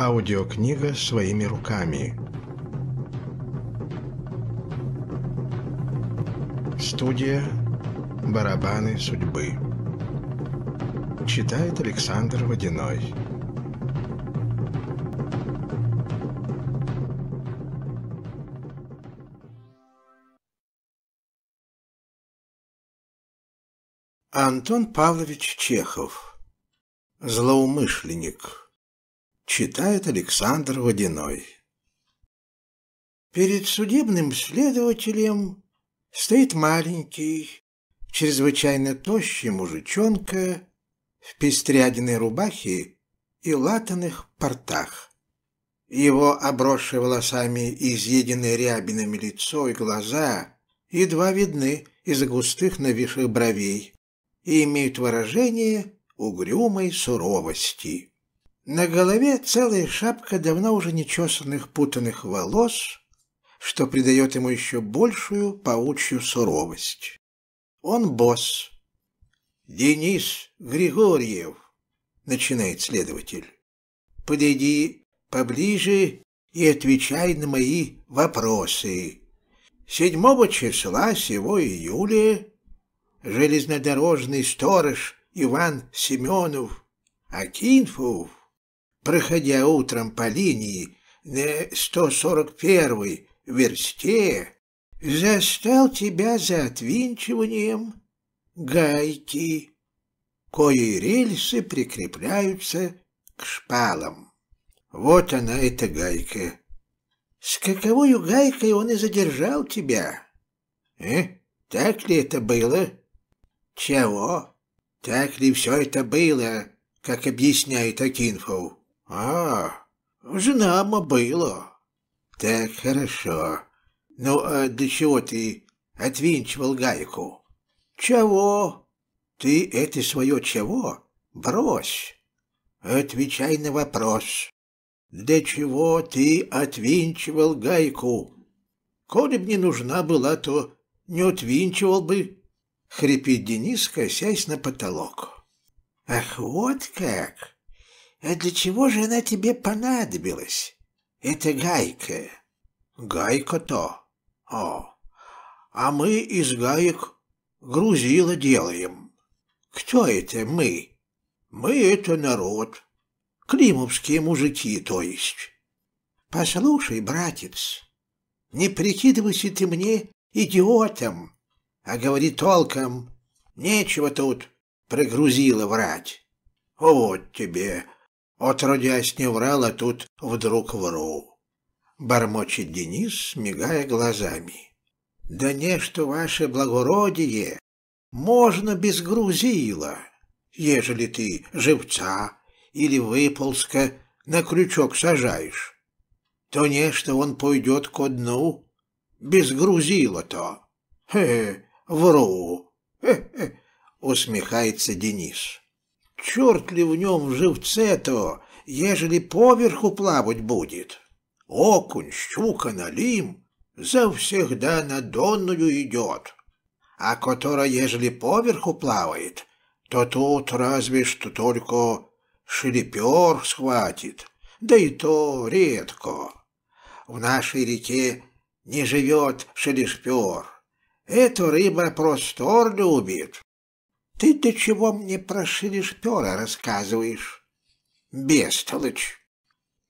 Аудиокнига своими руками. Студия «Барабаны судьбы». Читает Александр Водяной. Антон Павлович Чехов. Злоумышленник. Читает Александр Водяной. Перед судебным следователем стоит маленький, чрезвычайно тощий мужичонка в пестрядиной рубахе и латаных портах. Его обросшие волосами изъеденные рябинами лицо и глаза едва видны из-за густых нависших бровей и имеют выражение угрюмой суровости. На голове целая шапка давно уже нечесанных путанных волос, что придает ему еще большую паучью суровость. Он босс. «Денис Григорьев», — начинает следователь, — «подойди поближе и отвечай на мои вопросы. Седьмого числа сего июля железнодорожный сторож Иван Семенов Акинфов проходя утром по линии на 141 версте, застал тебя за отвинчиванием гайки, кои рельсы прикрепляются к шпалам. Вот она, эта гайка. С каковою гайкой он и задержал тебя? Э, так ли это было? Чего? Так ли все это было, как объясняет Акинфоу? «А, знамо было». «Так, хорошо. Ну, а до чего ты отвинчивал гайку?» «Чего?» «Ты это свое чего? Брось!» «Отвечай на вопрос. Для чего ты отвинчивал гайку?» «Коли б не нужна была, то не отвинчивал бы», — хрипит Денис, косясь на потолок. «Ах, вот как!» «А для чего же она тебе понадобилась? Это гайка». «Гайка-то? О, а мы из гаек грузила делаем». «Кто это мы?» «Мы — это народ. Климовские мужики, то есть». «Послушай, братец, не прикидывайся ты мне идиотом, а говори толком. Нечего тут прогрузила врать. Вот тебе Отродясь не врал, а тут вдруг вру. Бормочет Денис, мигая глазами. Да не, что ваше благородие, можно без грузила, ежели ты живца или выползка на крючок сажаешь. То нечто он пойдет ко дну, без грузила-то. Хе-хе, вру, хе-хе, усмехается Денис черт ли в нем живце-то, ежели поверху плавать будет? Окунь, щука, налим завсегда на донную идет, а которая, ежели поверху плавает, то тут разве что только шелепер схватит, да и то редко. В нашей реке не живет шелешпер. Эту рыба простор любит. Ты до чего мне про Шеришпера рассказываешь? Бестолочь.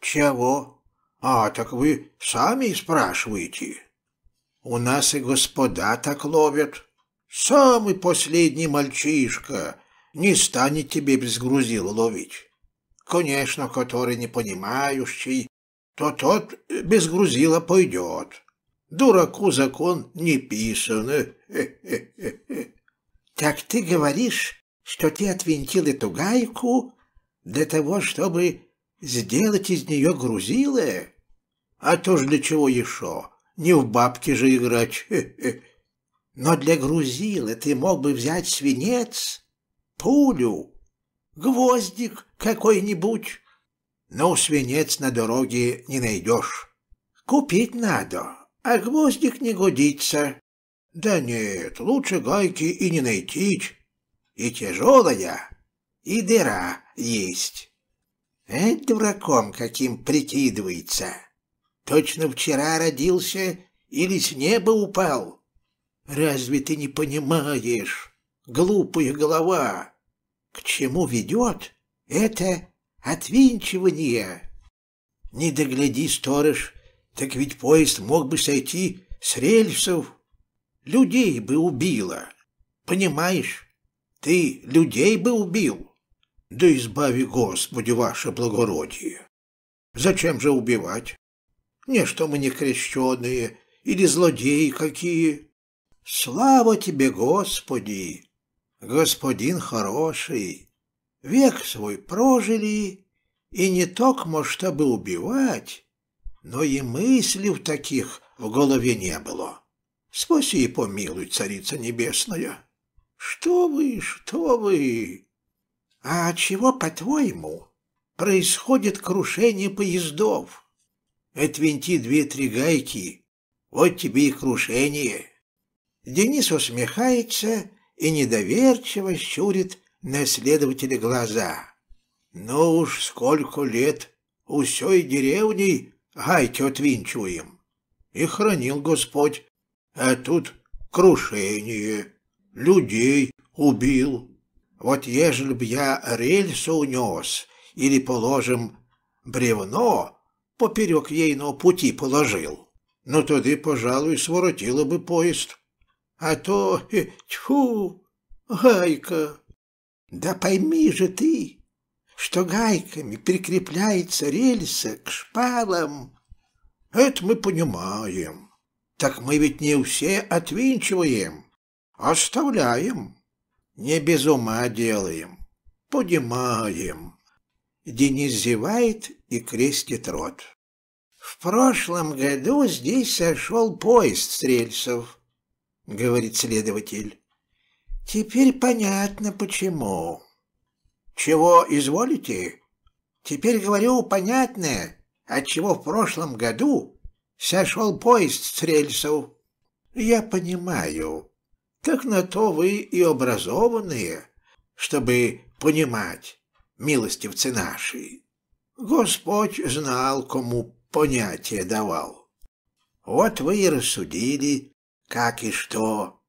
Чего? А, так вы сами спрашиваете. У нас и господа так ловят. Самый последний мальчишка не станет тебе без грузила ловить. Конечно, который не понимающий, то тот без грузила пойдет. Дураку закон не писан. Хе -хе -хе -хе. «Так ты говоришь, что ты отвинтил эту гайку для того, чтобы сделать из нее грузилы? А то ж для чего еще? Не в бабки же играть. Но для грузилы ты мог бы взять свинец, пулю, гвоздик какой-нибудь. Но свинец на дороге не найдешь. Купить надо, а гвоздик не годится. Да нет, лучше гайки и не найти. И тяжелая, и дыра есть. Э, дураком каким прикидывается. Точно вчера родился или с неба упал. Разве ты не понимаешь, глупая голова, к чему ведет это отвинчивание? Не догляди, сторож, так ведь поезд мог бы сойти с рельсов людей бы убила. Понимаешь? Ты людей бы убил. Да избави, Господи, ваше благородие. Зачем же убивать? Не что мы не крещеные или злодеи какие. Слава тебе, Господи! Господин хороший, век свой прожили, и не токмо, чтобы убивать, но и мысли таких в голове не было. Спаси и помилуй, Царица Небесная. Что вы, что вы? А чего, по-твоему, происходит крушение поездов? Отвинти две-три гайки, вот тебе и крушение. Денис усмехается и недоверчиво щурит на следователя глаза. Ну уж сколько лет у сёй деревни гайки отвинчуем. И хранил Господь а тут крушение. Людей убил. Вот ежели б я рельсу унес или, положим, бревно поперек ейного пути положил, ну, тогда, пожалуй, своротило бы поезд. А то, тьфу, гайка. Да пойми же ты, что гайками прикрепляется рельса к шпалам. Это мы понимаем. Так мы ведь не все отвинчиваем, оставляем, не без ума делаем, поднимаем. Денис зевает и крестит рот. В прошлом году здесь сошел поезд с говорит следователь. Теперь понятно почему. Чего изволите? Теперь говорю понятное, отчего в прошлом году Сошел поезд с рельсов. Я понимаю. Так на то вы и образованные, чтобы понимать, милостивцы наши. Господь знал, кому понятие давал. Вот вы и рассудили, как и что.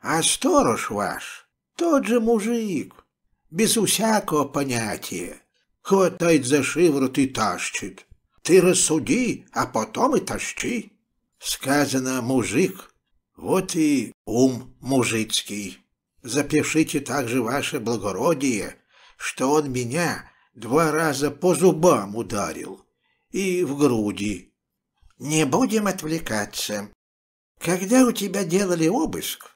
А сторож ваш, тот же мужик, без всякого понятия, хватает за шиворот и тащит. Ты рассуди, а потом и тащи. Сказано «мужик». Вот и ум мужицкий. Запишите также ваше благородие, что он меня два раза по зубам ударил и в груди. Не будем отвлекаться. Когда у тебя делали обыск,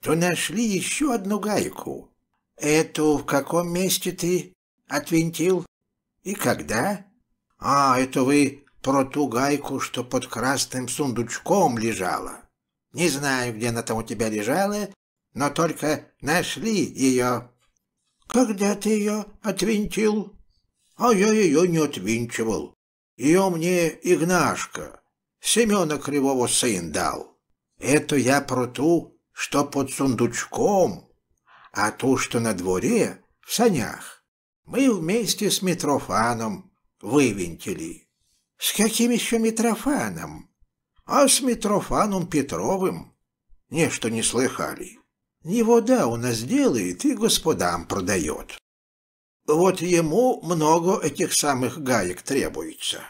то нашли еще одну гайку. Эту в каком месте ты отвинтил? И когда? «А, это вы про ту гайку, что под красным сундучком лежала. Не знаю, где она там у тебя лежала, но только нашли ее». «Когда ты ее отвинтил?» «А я ее не отвинчивал. Ее мне Игнашка, Семена Кривого сын дал. Это я про ту, что под сундучком, а ту, что на дворе, в санях. Мы вместе с Митрофаном вывинтили. С каким еще Митрофаном? А с Митрофаном Петровым? Нечто не слыхали. Не вода у нас делает и господам продает. Вот ему много этих самых гаек требуется.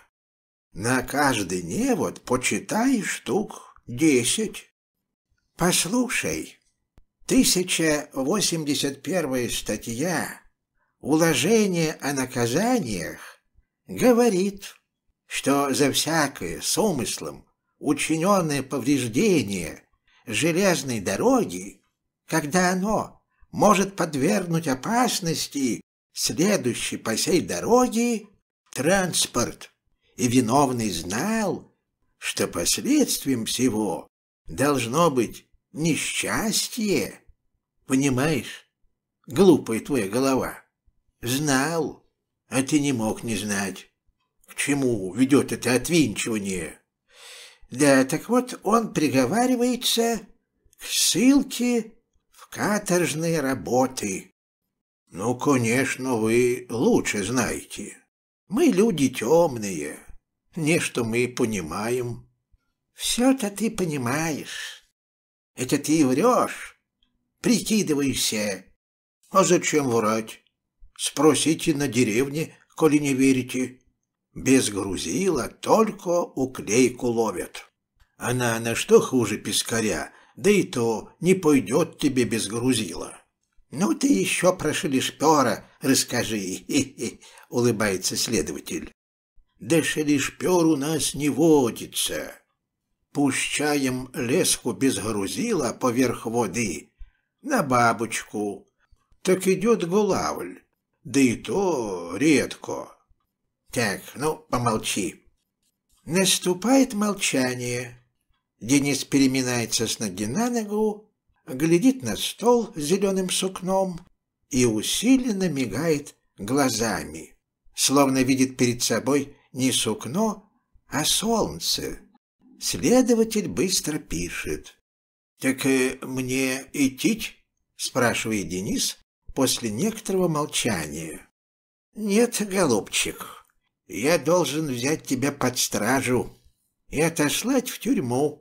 На каждый невод почитай штук десять. Послушай, 1081 статья «Уложение о наказаниях» говорит, что за всякое с умыслом учиненное повреждение железной дороги, когда оно может подвергнуть опасности следующий по сей дороге транспорт, и виновный знал, что последствием всего должно быть несчастье. Понимаешь, глупая твоя голова, знал. А ты не мог не знать, к чему ведет это отвинчивание. Да, так вот он приговаривается к ссылке в каторжные работы. Ну, конечно, вы лучше знаете. Мы люди темные, не что мы понимаем. Все-то ты понимаешь. Это ты врешь, прикидываешься. А зачем врать? Спросите на деревне, коли не верите. Без грузила только уклейку ловят. Она на что хуже пескаря, да и то не пойдет тебе без грузила. Ну ты еще про шелешпера расскажи, хе -хе, улыбается следователь. Да шелешпер у нас не водится. Пущаем леску без грузила поверх воды, на бабочку. Так идет гулавль, да и то редко. Так, ну, помолчи. Наступает молчание. Денис переминается с ноги на ногу, глядит на стол с зеленым сукном и усиленно мигает глазами, словно видит перед собой не сукно, а солнце. Следователь быстро пишет. «Так э, мне идти?» — спрашивает Денис, после некоторого молчания. «Нет, голубчик, я должен взять тебя под стражу и отослать в тюрьму».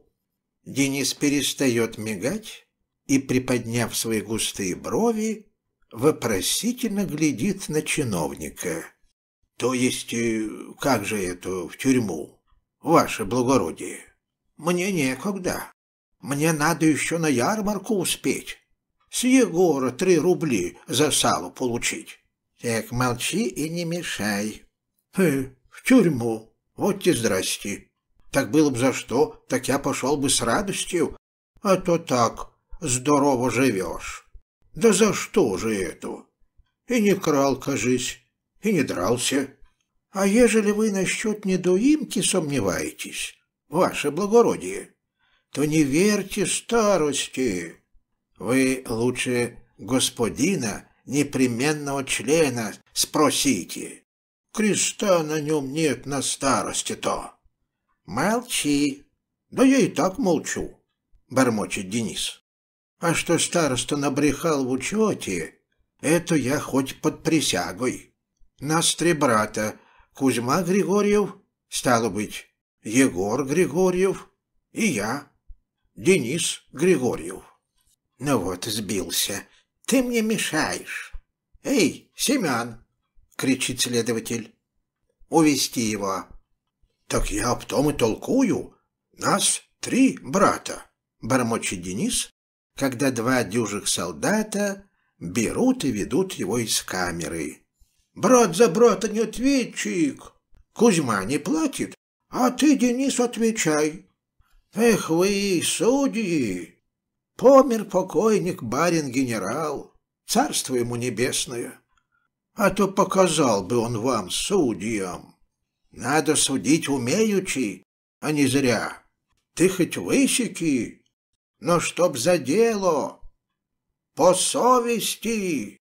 Денис перестает мигать и, приподняв свои густые брови, вопросительно глядит на чиновника. «То есть, э, как же это в тюрьму, ваше благородие? Мне некогда. Мне надо еще на ярмарку успеть. С Егора три рубли за сало получить. Так молчи и не мешай. Э, в тюрьму. Вот тебе здрасте. Так было бы за что, так я пошел бы с радостью. А то так, здорово живешь. Да за что же это? И не крал, кажись, и не дрался. А ежели вы насчет недоимки сомневаетесь, ваше благородие, то не верьте старости. Вы лучше господина, непременного члена, спросите. Креста на нем нет на старости-то. Молчи. Да я и так молчу, бормочет Денис. А что староста набрехал в учете, это я хоть под присягой. Нас три брата, Кузьма Григорьев, стало быть, Егор Григорьев и я, Денис Григорьев. Ну вот, сбился. Ты мне мешаешь. Эй, Семен! кричит следователь. Увести его. Так я об том и толкую. Нас три брата, бормочет Денис, когда два дюжих солдата берут и ведут его из камеры. Брат за брата не ответчик. Кузьма не платит, а ты, Денис, отвечай. Эх вы, судьи, Помер покойник барин-генерал, царство ему небесное. А то показал бы он вам, судьям. Надо судить умеючи, а не зря. Ты хоть высеки, но чтоб за дело, по совести.